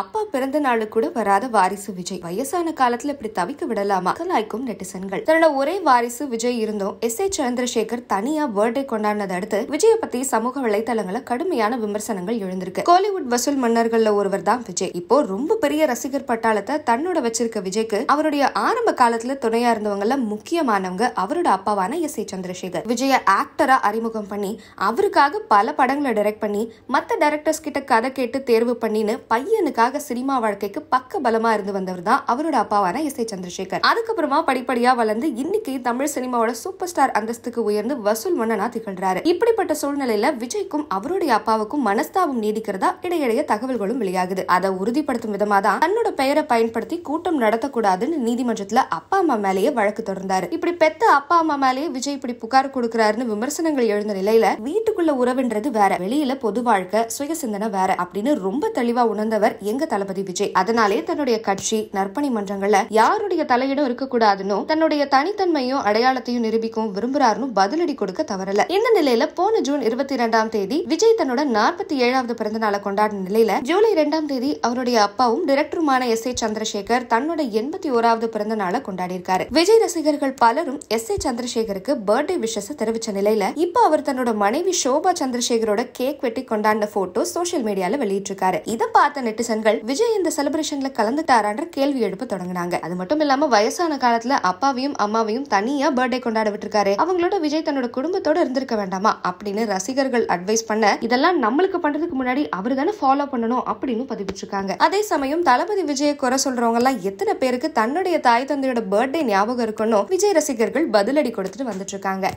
அப்பா பிறந்த நாளு கூட வராத வாரிசு விஜய் வயசான காலத்துல இப்படி தவிக்க விடலாமா கலாய்க்கும் நெட்டிசன்கள் தன்னோட ஒரே வாரிசு விஜய் இருந்தும் எஸ் ஏ சந்திரசேகர் தனியா பர்த்டே கொண்டாடினதை அடுத்து விஜய பத்தி சமூக வலைதளங்கள கடுமையான விமர்சனங்கள் எழுந்திருக்கு கோலிவுட் வசூல் மன்னர்கள்ல ஒருவர் தான் விஜய் இப்போ ரொம்ப பெரிய ரசிகர் பட்டாளத்தை தன்னோட வச்சிருக்க விஜய்க்கு அவருடைய ஆரம்ப காலத்துல துணையா இருந்தவங்கல முக்கியமானவங்க அவரோட அப்பாவான எஸ் ஏ சந்திரசேகர் விஜய ஆக்டரா அறிமுகம் பண்ணி அவருக்காக பல படங்களை டைரக்ட் பண்ணி மத்த டைரக்டர்ஸ் கிட்ட கதை கேட்டு தேர்வு பண்ணின்னு பையனுக்காக தொடர்ச்சியாக சினிமா வாழ்க்கைக்கு பக்க பலமா இருந்து வந்தவர் தான் அவரோட அப்பாவான எஸ் ஏ சந்திரசேகர் அதுக்கப்புறமா படிப்படியா வளர்ந்து இன்னைக்கு தமிழ் சினிமாவோட சூப்பர் ஸ்டார் அந்தஸ்துக்கு உயர்ந்து வசூல் மன்னனா திகழ்றாரு இப்படிப்பட்ட சூழ்நிலையில விஜய்க்கும் அவருடைய அப்பாவுக்கும் மனஸ்தாபம் நீடிக்கிறதா இடையிடையே தகவல்களும் வெளியாகுது அதை உறுதிப்படுத்தும் விதமா தான் தன்னோட பெயரை பயன்படுத்தி கூட்டம் நடத்தக்கூடாதுன்னு நீதிமன்றத்துல அப்பா அம்மா மேலேயே வழக்கு தொடர்ந்தாரு இப்படி பெத்த அப்பா அம்மா மேலேயே விஜய் இப்படி புகார் கொடுக்கிறாருன்னு விமர்சனங்கள் எழுந்த நிலையில வீட்டுக்குள்ள உறவுன்றது வேற வெளியில பொது வாழ்க்கை சுய சிந்தனை வேற அப்படின்னு ரொம்ப தெளிவா உணர்ந்தவர் எங்க தளபதி விஜய் அதனாலே தன்னுடைய கட்சி நற்பணி மன்றங்கள்ல யாருடைய இருக்க கூடாதுன்னு தன்னுடைய தனித்தன்மையும் அடையாளத்தையும் நிரூபிக்கவும் விரும்புறாருன்னு பதிலடி கொடுக்க தவறல இந்த நிலையில போன ஜூன் இருபத்தி இரண்டாம் தேதி விஜய் தன்னோட நாற்பத்தி ஏழாவது பிறந்த நாளை கொண்டாடும் நிலையில ஜூலை இரண்டாம் தேதி அவருடைய அப்பாவும் டிரெக்டருமான எஸ் ஏ சந்திரசேகர் தன்னோட எண்பத்தி ஓராவது பிறந்த நாளை கொண்டாடியிருக்காரு விஜய் ரசிகர்கள் பலரும் எஸ் ஏ சந்திரசேகருக்கு பர்த்டே விஷஸ் தெரிவிச்ச நிலையில இப்ப அவர் தன்னோட மனைவி சோபா சந்திரசேகரோட கேக் வெட்டி கொண்டாடின போட்டோ சோசியல் மீடியால வெளியிட்டிருக்காரு இதை பார்த்த நெட்டிசன் நெட்டிசன்கள் விஜய் இந்த செலிபிரேஷன்ல கலந்துட்டாரான்ற கேள்வி எழுப்ப தொடங்கினாங்க அது மட்டும் இல்லாம வயசான காலத்துல அப்பாவையும் அம்மாவையும் தனியா பர்த்டே கொண்டாட விட்டுருக்காரு அவங்களோட விஜய் தன்னோட குடும்பத்தோட இருந்திருக்க வேண்டாமா அப்படின்னு ரசிகர்கள் அட்வைஸ் பண்ண இதெல்லாம் நம்மளுக்கு பண்றதுக்கு முன்னாடி அவரு தானே ஃபாலோ பண்ணணும் அப்படின்னு பதிவிட்டிருக்காங்க அதே சமயம் தளபதி விஜய குறை சொல்றவங்க எல்லாம் எத்தனை பேருக்கு தன்னுடைய தாய் தந்தையோட பர்த்டே ஞாபகம் இருக்கணும் விஜய் ரசிகர்கள் பதிலடி கொடுத்துட்டு வந்துட்டு இருக்காங்க